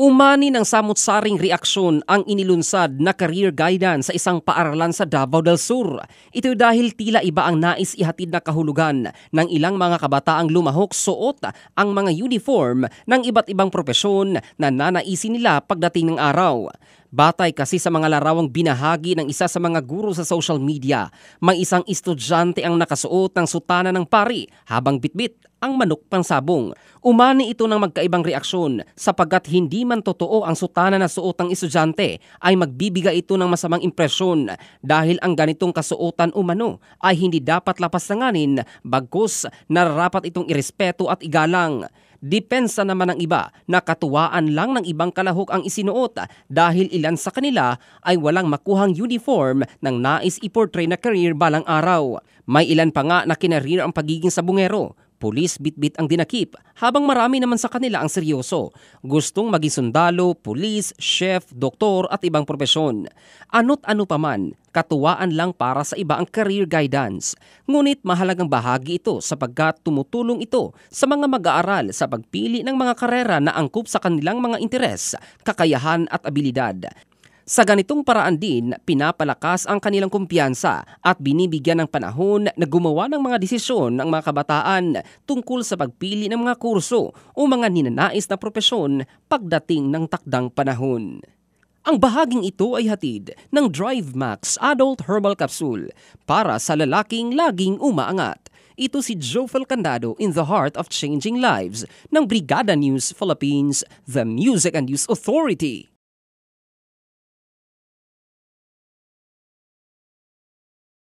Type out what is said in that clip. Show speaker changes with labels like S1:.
S1: Umani ng samot-saring reaksyon ang inilunsad na career guidance sa isang paaralan sa Davao del Sur. Ito dahil tila iba ang nais ihatid na kahulugan ng ilang mga kabataang lumahok suot ang mga uniform ng iba't ibang propesyon na nanaisin nila pagdating ng araw. Batay kasi sa mga larawang binahagi ng isa sa mga guro sa social media, may isang estudyante ang nakasuot ng sutana ng pari habang bitbit ang manok pansabong. Umani ito ng magkaibang reaksyon sapagkat hindi man totoo ang sutana na suot ng estudyante ay magbibigay ito ng masamang impresyon dahil ang ganitong kasuotan umano ay hindi dapat lapastanganin bagkus nararapat itong irespeto at igalang depensa naman ng iba na katuwaan lang ng ibang kalahok ang isinuot dahil ilan sa kanila ay walang makuhang uniform ng nais iportray na career balang araw. May ilan pa nga na kinarir ang pagiging sabungero pulis bitbit ang dinakip habang marami naman sa kanila ang seryoso. Gustong maging sundalo, pulis, chef, doktor at ibang profesyon. Ano't ano pa man, katuwaan lang para sa iba ang career guidance. Ngunit mahalagang bahagi ito sapagkat tumutulong ito sa mga mag-aaral sa pagpili ng mga karera na angkop sa kanilang mga interes, kakayahan at abilidad. Sa ganitong paraan din, pinapalakas ang kanilang kumpiyansa at binibigyan ng panahon na gumawa ng mga desisyon ng mga kabataan tungkol sa pagpili ng mga kurso o mga ninanais na propesyon pagdating ng takdang panahon. Ang bahaging ito ay hatid ng Drive Max Adult Herbal Capsule para sa lalaking laging umaangat. Ito si Jofel Candado in the Heart of Changing Lives ng Brigada News Philippines, the Music and News Authority.